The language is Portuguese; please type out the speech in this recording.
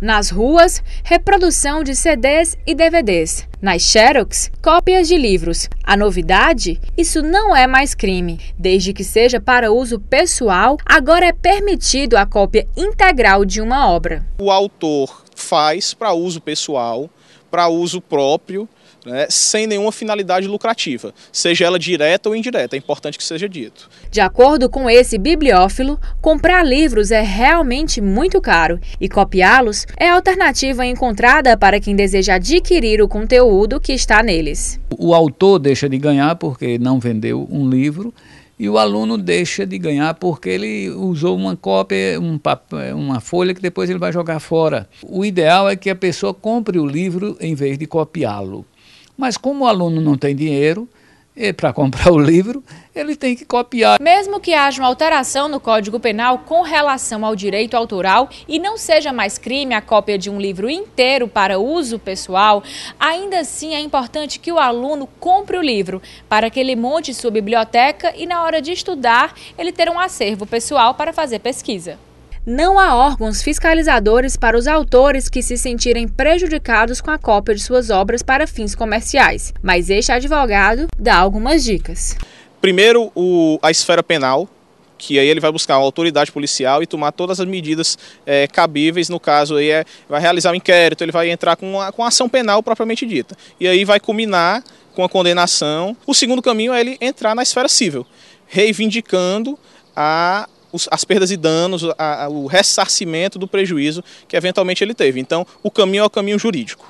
Nas ruas, reprodução de CDs e DVDs. Nas Xerox, cópias de livros. A novidade? Isso não é mais crime. Desde que seja para uso pessoal, agora é permitido a cópia integral de uma obra. O autor faz para uso pessoal, para uso próprio, né, sem nenhuma finalidade lucrativa, seja ela direta ou indireta, é importante que seja dito. De acordo com esse bibliófilo, comprar livros é realmente muito caro e copiá-los é a alternativa encontrada para quem deseja adquirir o conteúdo que está neles. O autor deixa de ganhar porque não vendeu um livro e o aluno deixa de ganhar porque ele usou uma cópia, um papel, uma folha que depois ele vai jogar fora. O ideal é que a pessoa compre o livro em vez de copiá-lo. Mas como o aluno não tem dinheiro, para comprar o livro, ele tem que copiar. Mesmo que haja uma alteração no Código Penal com relação ao direito autoral e não seja mais crime a cópia de um livro inteiro para uso pessoal, ainda assim é importante que o aluno compre o livro para que ele monte sua biblioteca e na hora de estudar ele ter um acervo pessoal para fazer pesquisa não há órgãos fiscalizadores para os autores que se sentirem prejudicados com a cópia de suas obras para fins comerciais. Mas este advogado dá algumas dicas. Primeiro, o, a esfera penal, que aí ele vai buscar uma autoridade policial e tomar todas as medidas é, cabíveis, no caso aí é, vai realizar o um inquérito, ele vai entrar com, com a ação penal propriamente dita. E aí vai culminar com a condenação. O segundo caminho é ele entrar na esfera civil, reivindicando a as perdas e danos, o ressarcimento do prejuízo que eventualmente ele teve. Então, o caminho é o caminho jurídico.